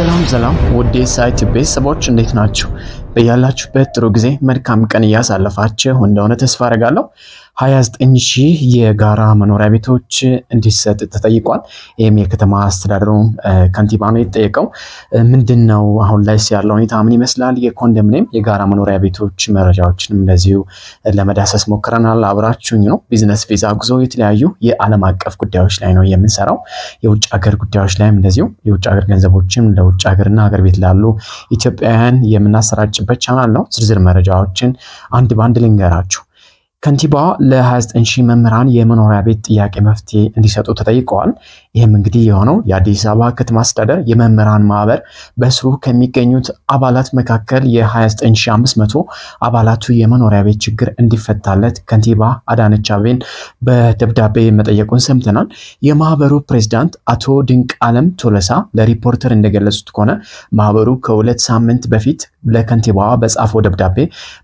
ሰላም ሰላም ውዴ ሳይት ቤተሰቦች እንዴት ናችሁ? በያላችሁበት ጥሩ ጊዜ መልካም ቀን እያሳለፋችሁ እንደሆነ ተስፋ አደርጋለሁ። 29 ሺህ የጋራ መኖሪያ ቤቶች እንዲሰጥ ተጠይቋል። ይህም የከተማ አስተዳደሩ ከንቲባ ነው የተጠየቀው። ምንድን ነው አሁን ላይ ያለው ሁኔታ ምን ይመስላል? የኮንዶሚኒየም የጋራ መኖሪያ ቤቶች መረጃዎችን እንደዚሁ ለመዳሰስ ሞክረናል። አብራችሁኝ ነው። ቢዝነስ ቪዛ፣ ጉዞ፣ የተለያዩ የዓለም አቀፍ ጉዳዮች ላይ ነው የምንሰራው። የውጭ ሀገር ጉዳዮች ላይም እንደዚሁ የውጭ ሀገር ገንዘቦችም ለውጭ ሀገርና ሀገር ቤት ላሉ ኢትዮጵያውያን የምናሰራጭበት ቻናል ነው። ዝርዝር መረጃዎችን አንድ በአንድ ልንገራችሁ። ከንቲባዋ ለ29 ሺህ መምህራን የመኖሪያ ቤት ጥያቄ መፍትሄ እንዲሰጡ ተጠይቀዋል። ይህም እንግዲህ የሆነው የአዲስ አበባ ከተማ አስተዳደር የመምህራን ማህበር በስሩ ከሚገኙት አባላት መካከል የ29500 አባላቱ የመኖሪያ ቤት ችግር እንዲፈታለት ከንቲባ አዳነች አቤቤን በደብዳቤ መጠየቁን ሰምተናል። የማህበሩ ፕሬዚዳንት አቶ ድንቅ አለም ቶለሳ ለሪፖርተር እንደገለጹት ከሆነ ማህበሩ ከሁለት ሳምንት በፊት ለከንቲባዋ በጻፈው ደብዳቤ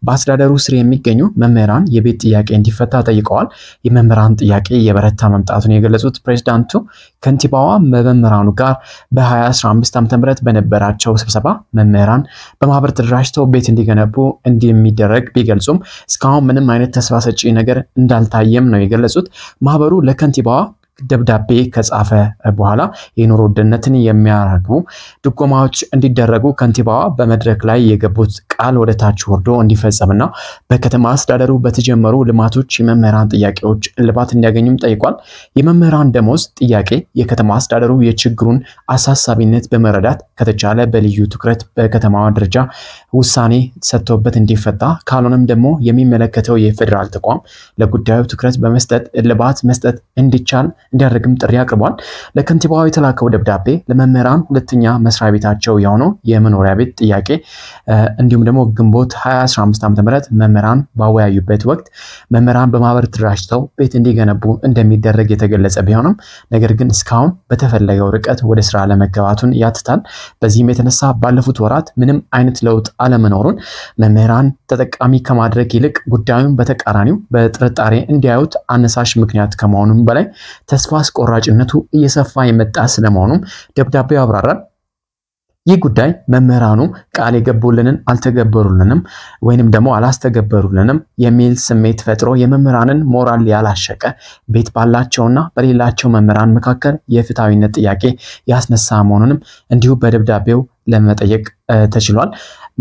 በአስተዳደሩ ስር የሚገኙ መምህራን የቤት ጥያቄ እንዲፈታ ጠይቀዋል። የመምህራን ጥያቄ የበረታ መምጣቱን የገለጹት ፕሬዚዳንቱ ከንቲባዋ መመምህራኑ ጋር በ2015 ም በነበራቸው ስብሰባ መምህራን በማህበር ተደራጅተው ቤት እንዲገነቡ እንደሚደረግ ቢገልጹም እስካሁን ምንም አይነት ተስፋ ሰጪ ነገር እንዳልታየም ነው የገለጹት። ማህበሩ ለከንቲባዋ ደብዳቤ ከጻፈ በኋላ የኑሮ ውድነትን የሚያራግቡ ድጎማዎች እንዲደረጉ ከንቲባዋ በመድረክ ላይ የገቡት ቃል ወደ ታች ወርዶ እንዲፈጸምና በከተማ አስተዳደሩ በተጀመሩ ልማቶች የመምህራን ጥያቄዎች እልባት እንዲያገኙም ጠይቋል። የመምህራን ደሞዝ ጥያቄ የከተማ አስተዳደሩ የችግሩን አሳሳቢነት በመረዳት ከተቻለ በልዩ ትኩረት በከተማዋ ደረጃ ውሳኔ ሰጥቶበት እንዲፈታ፣ ካልሆነም ደግሞ የሚመለከተው የፌዴራል ተቋም ለጉዳዩ ትኩረት በመስጠት እልባት መስጠት እንዲቻል እንዲያደርግም ጥሪ አቅርቧል። ለከንቲባዋ የተላከው ደብዳቤ ለመምህራን ሁለተኛ መስሪያ ቤታቸው የሆነው የመኖሪያ ቤት ጥያቄ እንዲሁም ደግሞ ግንቦት 2015 ዓ ም መምህራን ባወያዩበት ወቅት መምህራን በማህበር ተደራጅተው ቤት እንዲገነቡ እንደሚደረግ የተገለጸ ቢሆንም ነገር ግን እስካሁን በተፈለገው ርቀት ወደ ስራ ለመገባቱን ያትታል። በዚህም የተነሳ ባለፉት ወራት ምንም አይነት ለውጥ አለመኖሩን መምህራን ተጠቃሚ ከማድረግ ይልቅ ጉዳዩን በተቃራኒው በጥርጣሬ እንዲያዩት አነሳሽ ምክንያት ከመሆኑም በላይ ተስፋ ተስፋ አስቆራጭነቱ እየሰፋ የመጣ ስለመሆኑም ደብዳቤው ያብራራል። ይህ ጉዳይ መምህራኑ ቃል የገቡልንን አልተገበሩልንም ወይንም ደግሞ አላስተገበሩልንም የሚል ስሜት ፈጥሮ የመምህራንን ሞራል ያላሸቀ ቤት ባላቸውና በሌላቸው መምህራን መካከል የፍትሐዊነት ጥያቄ ያስነሳ መሆኑንም እንዲሁ በደብዳቤው ለመጠየቅ ተችሏል።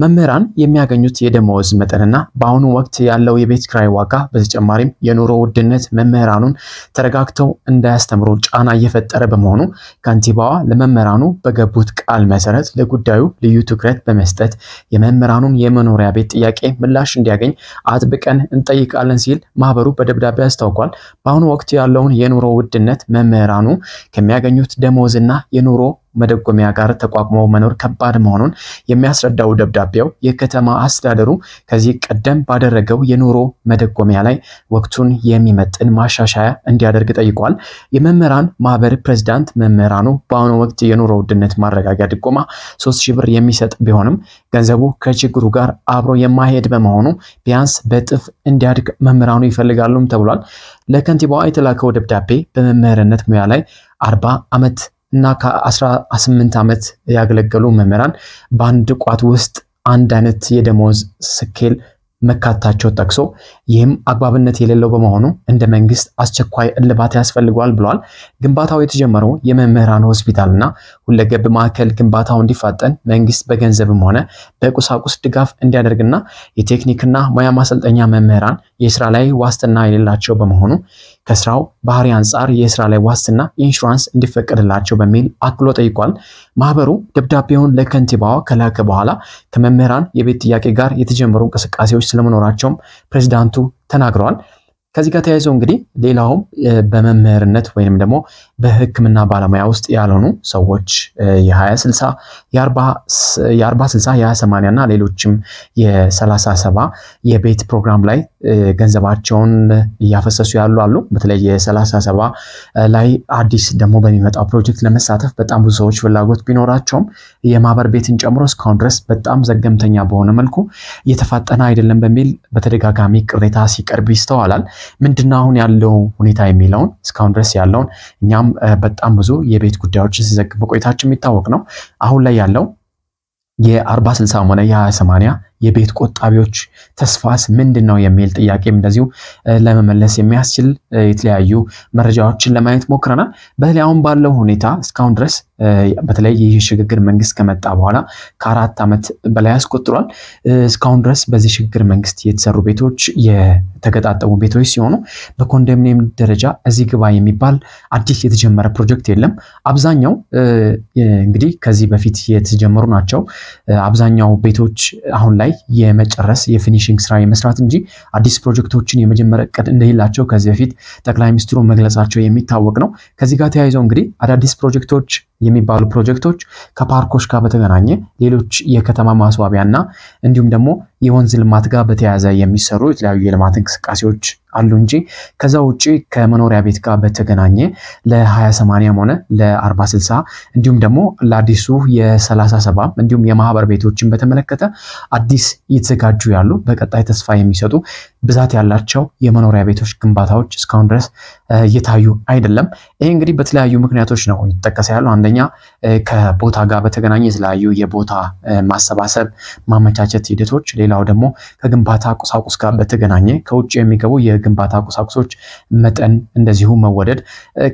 መምህራን የሚያገኙት የደመወዝ መጠንና በአሁኑ ወቅት ያለው የቤት ክራይ ዋጋ በተጨማሪም የኑሮ ውድነት መምህራኑን ተረጋግተው እንዳያስተምሩ ጫና እየፈጠረ በመሆኑ ከንቲባዋ ለመምህራኑ በገቡት ቃል መሰረት ለጉዳዩ ልዩ ትኩረት በመስጠት የመምህራኑን የመኖሪያ ቤት ጥያቄ ምላሽ እንዲያገኝ አጥብቀን እንጠይቃለን ሲል ማህበሩ በደብዳቤ አስታውቋል። በአሁኑ ወቅት ያለውን የኑሮ ውድነት መምህራኑ ከሚያገኙት ደመወዝና የኑሮ መደጎሚያ ጋር ተቋቁሞ መኖር ከባድ መሆኑን የሚያስረዳው ደብዳቤው የከተማ አስተዳደሩ ከዚህ ቀደም ባደረገው የኑሮ መደጎሚያ ላይ ወቅቱን የሚመጥን ማሻሻያ እንዲያደርግ ጠይቋል። የመምህራን ማህበር ፕሬዚዳንት መምህራኑ በአሁኑ ወቅት የኑሮ ውድነት ማረጋጊያ ድጎማ ሶስት ሺህ ብር የሚሰጥ ቢሆንም ገንዘቡ ከችግሩ ጋር አብሮ የማሄድ በመሆኑ ቢያንስ በጥፍ እንዲያድግ መምህራኑ ይፈልጋሉም ተብሏል። ለከንቲባዋ የተላከው ደብዳቤ በመምህርነት ሙያ ላይ አርባ ዓመት እና ከ18 ዓመት ያገለገሉ መምህራን በአንድ ቋት ውስጥ አንድ አይነት የደሞዝ ስኬል መካታቸው ጠቅሶ ይህም አግባብነት የሌለው በመሆኑ እንደ መንግስት አስቸኳይ እልባት ያስፈልገዋል ብለዋል። ግንባታው የተጀመረው የመምህራን ሆስፒታልና ሁለገብ ማዕከል ግንባታው እንዲፋጠን መንግስት በገንዘብም ሆነ በቁሳቁስ ድጋፍ እንዲያደርግና የቴክኒክና ሙያ ማሰልጠኛ መምህራን የስራ ላይ ዋስትና የሌላቸው በመሆኑ ከስራው ባህሪ አንጻር የስራ ላይ ዋስትና ኢንሹራንስ እንዲፈቀድላቸው በሚል አክሎ ጠይቋል። ማህበሩ ደብዳቤውን ለከንቲባዋ ከላከ በኋላ ከመምህራን የቤት ጥያቄ ጋር የተጀመሩ እንቅስቃሴዎች ስለመኖራቸውም ፕሬዚዳንቱ ተናግረዋል። ከዚህ ጋር ተያይዞ እንግዲህ ሌላውም በመምህርነት ወይንም ደግሞ በሕክምና ባለሙያ ውስጥ ያልሆኑ ሰዎች የ20 60 የ40 የ እና ሌሎችም የ ሰባ የቤት ፕሮግራም ላይ ገንዘባቸውን እያፈሰሱ ያሉ አሉ። በተለይ የ30 ላይ አዲስ ደግሞ በሚመጣው ፕሮጀክት ለመሳተፍ በጣም ብዙ ሰዎች ፍላጎት ቢኖራቸውም የማህበር ቤትን ጨምሮ እስካሁን ድረስ በጣም ዘገምተኛ በሆነ መልኩ እየተፋጠነ አይደለም በሚል በተደጋጋሚ ቅሬታ ሲቀርብ ይስተዋላል። ምንድነው አሁን ያለው ሁኔታ የሚለውን እስካሁን ድረስ ያለውን እኛም በጣም ብዙ የቤት ጉዳዮችን ሲዘግብ መቆየታችን የሚታወቅ ነው። አሁን ላይ ያለው የ40 ሆነ የ20 የቤት ቆጣቢዎች ተስፋስ ምንድን ነው የሚል ጥያቄም እንደዚሁ ለመመለስ የሚያስችል የተለያዩ መረጃዎችን ለማየት ሞክረናል። አሁን ባለው ሁኔታ እስካሁን ድረስ በተለይ ይህ ሽግግር መንግስት ከመጣ በኋላ ከአራት ዓመት በላይ አስቆጥሯል። እስካሁን ድረስ በዚህ ሽግግር መንግስት የተሰሩ ቤቶች የተገጣጠሙ ቤቶች ሲሆኑ በኮንዶሚኒየም ደረጃ እዚህ ግባ የሚባል አዲስ የተጀመረ ፕሮጀክት የለም። አብዛኛው እንግዲህ ከዚህ በፊት የተጀመሩ ናቸው። አብዛኛው ቤቶች አሁን ላይ ላይ የመጨረስ የፊኒሽንግ ስራ የመስራት እንጂ አዲስ ፕሮጀክቶችን የመጀመር እቅድ እንደሌላቸው ከዚህ በፊት ጠቅላይ ሚኒስትሩ መግለጻቸው የሚታወቅ ነው። ከዚህ ጋር ተያይዘው እንግዲህ አዳዲስ ፕሮጀክቶች የሚባሉ ፕሮጀክቶች ከፓርኮች ጋር በተገናኘ ሌሎች የከተማ ማስዋቢያና እንዲሁም ደግሞ የወንዝ ልማት ጋር በተያያዘ የሚሰሩ የተለያዩ የልማት እንቅስቃሴዎች አሉ እንጂ ከዛ ውጭ ከመኖሪያ ቤት ጋር በተገናኘ ለ 28 ሆነ ለ 40 እንዲሁም ደግሞ ለአዲሱ የ 37 እንዲሁም የማህበር ቤቶችን በተመለከተ አዲስ እየተዘጋጁ ያሉ በቀጣይ ተስፋ የሚሰጡ ብዛት ያላቸው የመኖሪያ ቤቶች ግንባታዎች እስካሁን ድረስ እየታዩ አይደለም። ይህ እንግዲህ በተለያዩ ምክንያቶች ነው ይጠቀሰ ያለው። አንደኛ ከቦታ ጋር በተገናኘ የተለያዩ የቦታ ማሰባሰብ ማመቻቸት ሂደቶች፣ ሌላው ደግሞ ከግንባታ ቁሳቁስ ጋር በተገናኘ ከውጭ የሚገቡ የግንባታ ቁሳቁሶች መጠን እንደዚሁ መወደድ፣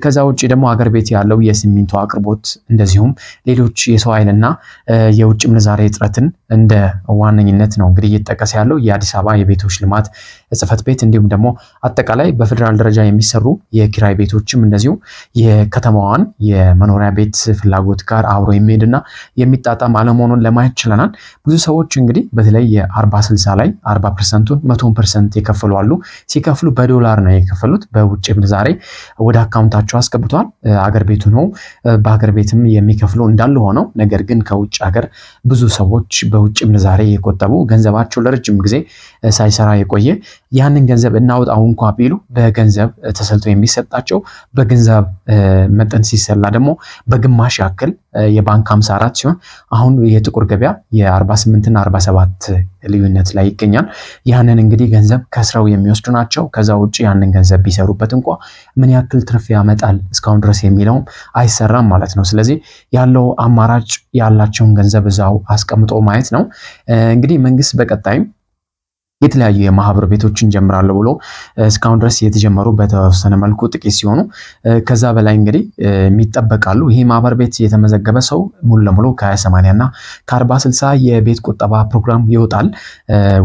ከዛ ውጭ ደግሞ አገር ቤት ያለው የሲሚንቶ አቅርቦት እንደዚሁም ሌሎች የሰው ኃይልና የውጭ ምንዛሬ እጥረትን እንደ ዋነኝነት ነው እንግዲህ እየተጠቀሰ ያለው የአዲስ አበባ የቤቶች ልማት ጽህፈት ቤት እንዲሁም ደግሞ አጠቃላይ በፌዴራል ደረጃ የሚሰሩ የኪራይ ቤቶችም እንደዚሁ የከተማዋን የመኖሪያ ቤት ፍላጎት ጋር አብሮ የሚሄድና የሚጣጣም አለመሆኑን ለማየት ችለናል። ብዙ ሰዎች እንግዲህ በተለይ የአርባ ስልሳ ላይ አርባ ፐርሰንቱን መቶ ፐርሰንት የከፈሉ አሉ። ሲከፍሉ በዶላር ነው የከፈሉት። በውጭ ምንዛሬ ወደ አካውንታቸው አስገብቷል። አገር ቤቱ ነው በሀገር ቤትም የሚከፍሉ እንዳሉ ሆነው ነገር ግን ከውጭ ሀገር ብዙ ሰዎች በ በውጭ ምንዛሬ የቆጠቡ ገንዘባቸው ለረጅም ጊዜ ሳይሰራ የቆየ ያንን ገንዘብ እናውጣው እንኳ ቢሉ በገንዘብ ተሰልቶ የሚሰጣቸው በገንዘብ መጠን ሲሰላ ደግሞ በግማሽ ያክል የባንክ 54 ሲሆን አሁን የጥቁር ገበያ የ48 እና 47 ልዩነት ላይ ይገኛል። ያንን እንግዲህ ገንዘብ ከስራው የሚወስዱ ናቸው። ከዛ ውጭ ያንን ገንዘብ ቢሰሩበት እንኳ ምን ያክል ትርፍ ያመጣል እስካሁን ድረስ የሚለውም አይሰራም ማለት ነው። ስለዚህ ያለው አማራጭ ያላቸውን ገንዘብ እዛው አስቀምጦ ማየት ነው። እንግዲህ መንግስት በቀጣይም የተለያዩ የማህበር ቤቶችን እንጀምራለሁ ብሎ እስካሁን ድረስ የተጀመሩ በተወሰነ መልኩ ጥቂት ሲሆኑ ከዛ በላይ እንግዲህ የሚጠበቃሉ። ይሄ ማህበር ቤት የተመዘገበ ሰው ሙሉ ለሙሉ ከ 20 እና ከ 40 የቤት ቁጠባ ፕሮግራም ይወጣል፣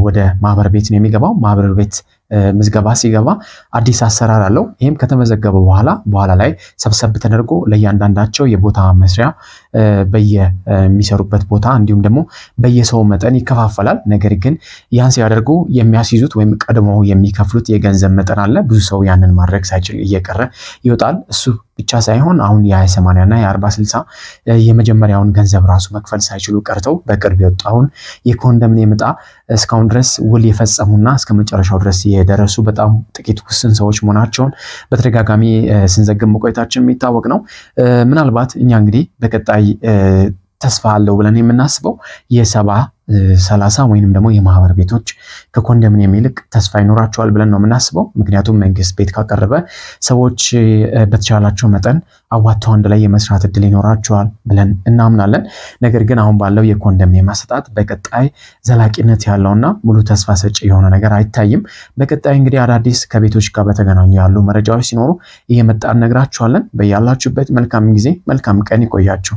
ወደ ማህበር ቤት ነው የሚገባው። ማህበር ቤት ምዝገባ ሲገባ አዲስ አሰራር አለው። ይህም ከተመዘገበ በኋላ በኋላ ላይ ሰብሰብ ተደርጎ ለእያንዳንዳቸው የቦታ መስሪያ በየሚሰሩበት ቦታ እንዲሁም ደግሞ በየሰው መጠን ይከፋፈላል። ነገር ግን ያን ሲያደርጉ የሚያስይዙት ወይም ቀድሞ የሚከፍሉት የገንዘብ መጠን አለ። ብዙ ሰው ያንን ማድረግ ሳይችል እየቀረ ይወጣል። እሱ ብቻ ሳይሆን አሁን የሀያ ሰማንያ እና የ40/60 የመጀመሪያውን ገንዘብ ራሱ መክፈል ሳይችሉ ቀርተው በቅርብ የወጣውን የኮንዶሚኒየም ዕጣ እስካሁን ድረስ ውል የፈጸሙና እስከ መጨረሻው ድረስ የደረሱ በጣም ጥቂት ውስን ሰዎች መሆናቸውን በተደጋጋሚ ስንዘግብ መቆየታችን የሚታወቅ ነው። ምናልባት እኛ እንግዲህ በቀጣይ ተስፋ አለው ብለን የምናስበው የሰባ ሰላሳ ወይንም ደግሞ የማህበር ቤቶች ከኮንዶሚኒየም ይልቅ ተስፋ ይኖራቸዋል ብለን ነው የምናስበው። ምክንያቱም መንግስት ቤት ካቀረበ ሰዎች በተቻላቸው መጠን አዋጥተው አንድ ላይ የመስራት እድል ይኖራቸዋል ብለን እናምናለን። ነገር ግን አሁን ባለው የኮንዶሚኒየም አሰጣጥ በቀጣይ ዘላቂነት ያለውና ሙሉ ተስፋ ሰጪ የሆነ ነገር አይታይም። በቀጣይ እንግዲህ አዳዲስ ከቤቶች ጋር በተገናኙ ያሉ መረጃዎች ሲኖሩ እየመጣን ነግራችኋለን። በያላችሁበት መልካም ጊዜ መልካም ቀን ይቆያችሁ።